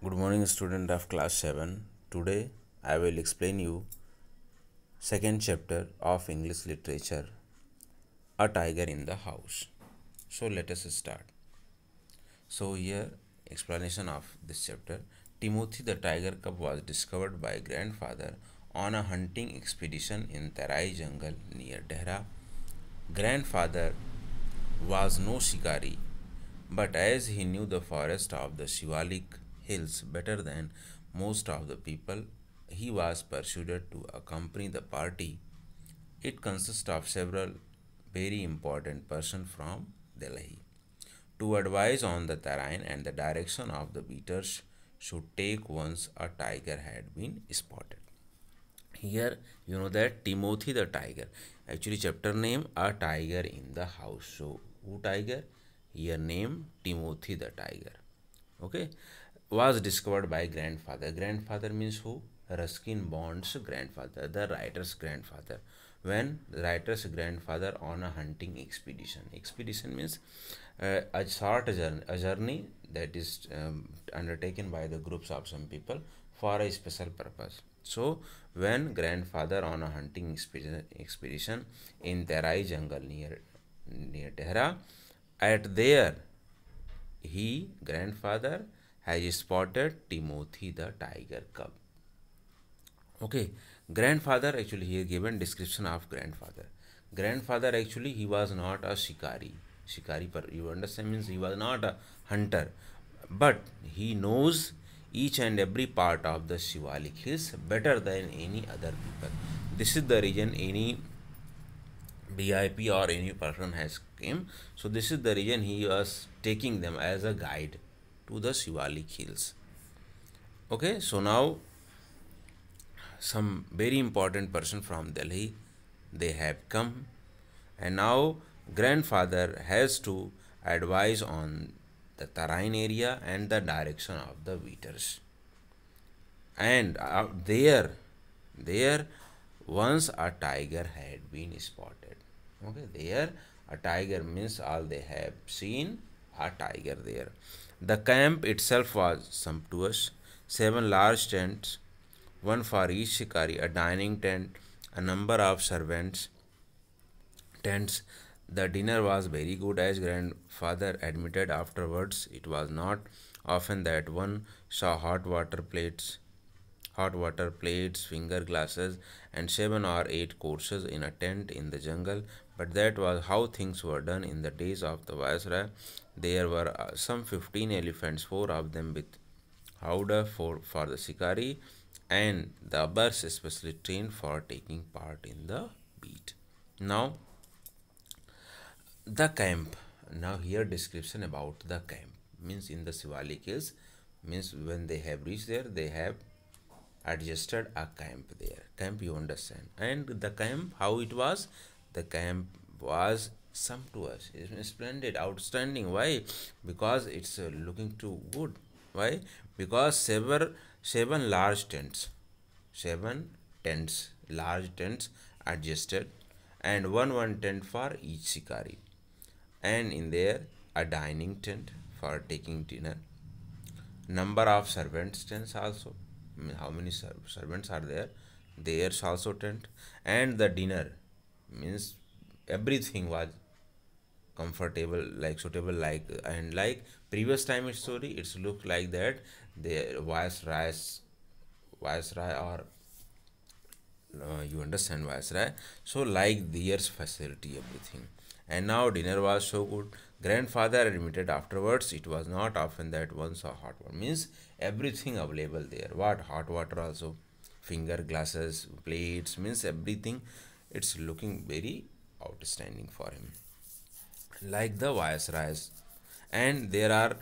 good morning student of class 7 today i will explain you second chapter of english literature a tiger in the house so let us start so here explanation of this chapter timothy the tiger cub was discovered by grandfather on a hunting expedition in terai jungle near dehra grandfather was no shikari but as he knew the forest of the shivalik hills better than most of the people, he was persuaded to accompany the party. It consists of several very important persons from Delhi to advise on the terrain and the direction of the beaters should take once a tiger had been spotted. Here you know that Timothy the tiger actually chapter name a tiger in the house so who tiger here name Timothy the tiger okay was discovered by grandfather. Grandfather means who? Ruskin Bond's grandfather, the writer's grandfather. When writer's grandfather on a hunting expedition. Expedition means uh, a short journey, a journey that is um, undertaken by the groups of some people for a special purpose. So when grandfather on a hunting expedition, expedition in Terai jungle near near Tehra, at there he grandfather has spotted Timothy the tiger cub. Okay, grandfather actually here given description of grandfather. Grandfather actually he was not a shikari. Shikari, per, you understand means he was not a hunter, but he knows each and every part of the Shivalik hills better than any other people. This is the reason any VIP or any person has came. So this is the reason he was taking them as a guide to the Shivalik hills. Okay, so now some very important person from Delhi, they have come and now grandfather has to advise on the terrain area and the direction of the veters. And out uh, there, there once a tiger had been spotted. Okay, there a tiger means all they have seen a tiger there. The camp itself was sumptuous seven large tents, one for each shikari, a dining tent, a number of servants, tents. The dinner was very good, as grandfather admitted afterwards. It was not often that one saw hot water plates hot water plates, finger glasses, and seven or eight courses in a tent in the jungle. But that was how things were done in the days of the Viceroy. There were uh, some 15 elephants, four of them with howdah for, for the shikari, and the abbas especially trained for taking part in the beat. Now, the camp. Now here description about the camp means in the Shivalik hills means when they have reached there they have adjusted a camp there camp you understand and the camp how it was the camp was sumptuous it's splendid outstanding why because it's uh, looking too good why because seven seven large tents seven tents large tents adjusted and one one tent for each shikari and in there a dining tent for taking dinner number of servants tents also how many servants are there theirs also tent and the dinner means everything was comfortable like suitable like and like previous time story it's looked like that the vice rice vice rice or uh, you understand vice right so like there's facility everything and now dinner was so good grandfather admitted afterwards it was not often that one saw hot water means everything available there what hot water also finger glasses plates means everything it's looking very outstanding for him like the viceroys and there are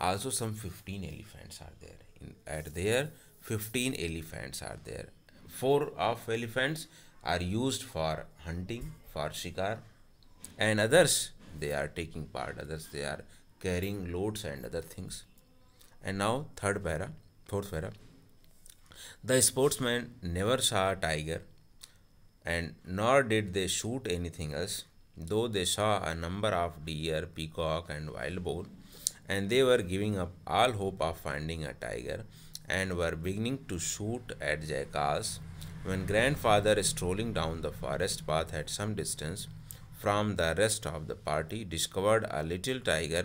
also some 15 elephants are there in, at there 15 elephants are there four of elephants are used for hunting for shikar and others they are taking part others they are carrying loads and other things and now third para fourth para the sportsmen never saw a tiger and nor did they shoot anything else though they saw a number of deer peacock and wild boar and they were giving up all hope of finding a tiger and were beginning to shoot at jackals when grandfather strolling down the forest path at some distance from the rest of the party discovered a little tiger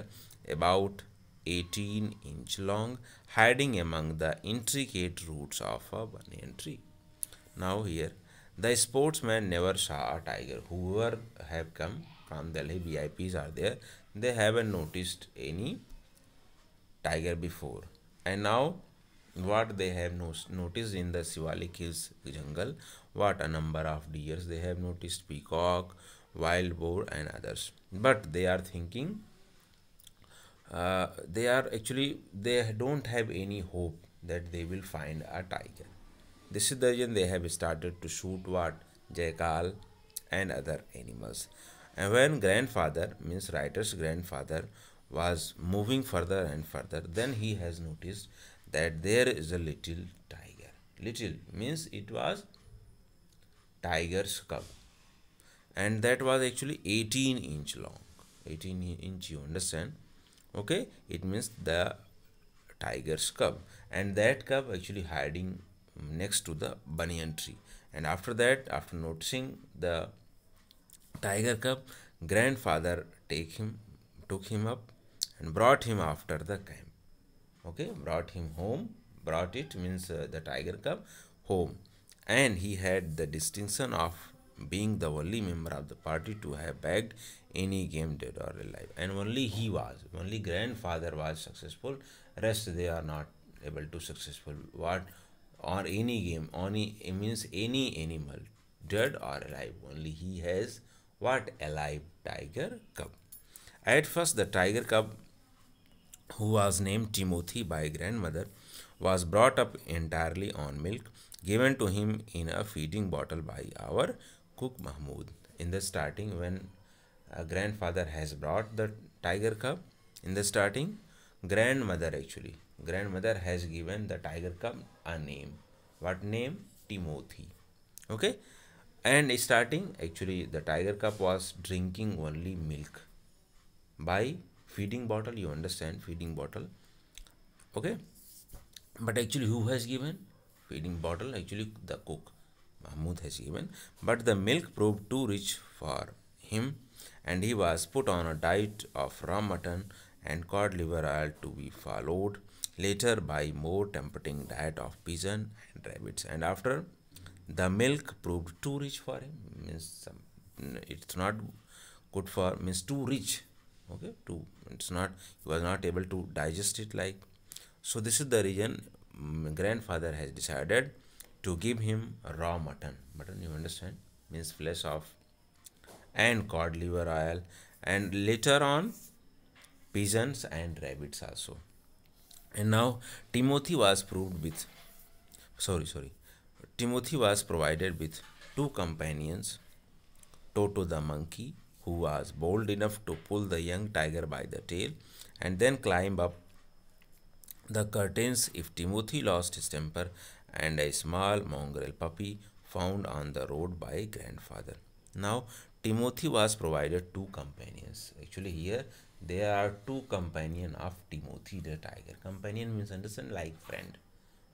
about 18 inch long hiding among the intricate roots of a banyan tree. Now here the sportsmen never saw a tiger. Whoever have come from Delhi VIPs are there. They haven't noticed any tiger before. And now what they have noticed in the Shivalik Hills jungle, what a number of deers they have noticed, peacock, wild boar and others but they are thinking uh, they are actually they don't have any hope that they will find a tiger this is the reason they have started to shoot what jackal and other animals and when grandfather means writer's grandfather was moving further and further then he has noticed that there is a little tiger little means it was tiger's cub and that was actually 18 inch long 18 inch you understand okay it means the tiger's cub and that cub actually hiding next to the banyan tree and after that after noticing the tiger cub grandfather take him took him up and brought him after the camp okay brought him home brought it means uh, the tiger cub home and he had the distinction of being the only member of the party to have bagged any game dead or alive. And only he was, only grandfather was successful, rest they are not able to successful. What or any game, any means any animal, dead or alive, only he has what alive tiger cub. At first the tiger cub who was named Timothy by grandmother was brought up entirely on milk given to him in a feeding bottle by our cook Mahmoud in the starting when a grandfather has brought the tiger cub in the starting grandmother actually grandmother has given the tiger cub a name what name Timothy okay and starting actually the tiger cub was drinking only milk by feeding bottle you understand feeding bottle okay but actually who has given feeding bottle actually the cook Mahmud has given, but the milk proved too rich for him and he was put on a diet of raw mutton and cod liver oil to be followed later by more tempting diet of pigeon and rabbits and after the milk proved too rich for him means um, it's not good for means too rich okay too it's not he was not able to digest it like so this is the reason mm, grandfather has decided to give him raw mutton. Mutton, you understand, means flesh of and cod liver oil and later on pigeons and rabbits also. And now Timothy was proved with, sorry, sorry, Timothy was provided with two companions, Toto the monkey, who was bold enough to pull the young tiger by the tail and then climb up the curtains if Timothy lost his temper and a small mongrel puppy found on the road by grandfather. Now, Timothy was provided two companions. Actually, here there are two companion of Timothy the tiger. Companion means understand like friend.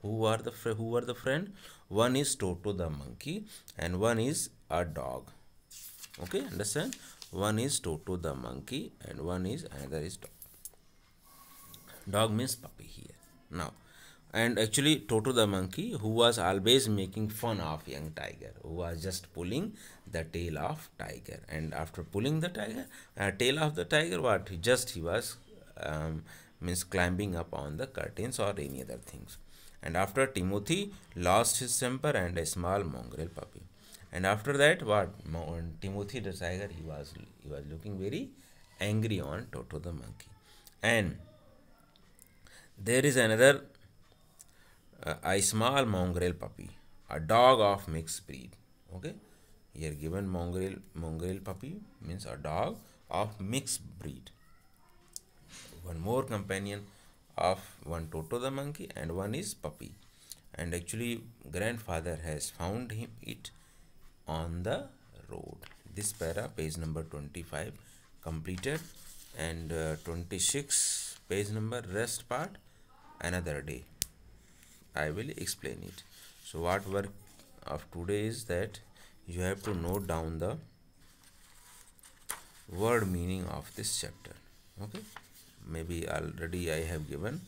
Who are the who are the friend? One is Toto the monkey and one is a dog. Okay, understand? One is Toto the monkey and one is another is dog. Dog means puppy here. Now, and actually Toto the monkey who was always making fun of young tiger who was just pulling the tail of tiger and after pulling the tiger uh, tail of the tiger what he just he was um, means climbing up on the curtains or any other things and after Timothy lost his temper and a small mongrel puppy and after that what Timothy the tiger he was he was looking very angry on Toto the monkey and there is another uh, small mongrel puppy, a dog of mixed breed. Okay, here given mongrel mongrel puppy means a dog of mixed breed. One more companion of one Toto the monkey and one is puppy. And actually, grandfather has found him it on the road. This para, page number 25, completed. And uh, 26, page number, rest part, another day. I will explain it so what work of today is that you have to note down the word meaning of this chapter okay maybe already I have given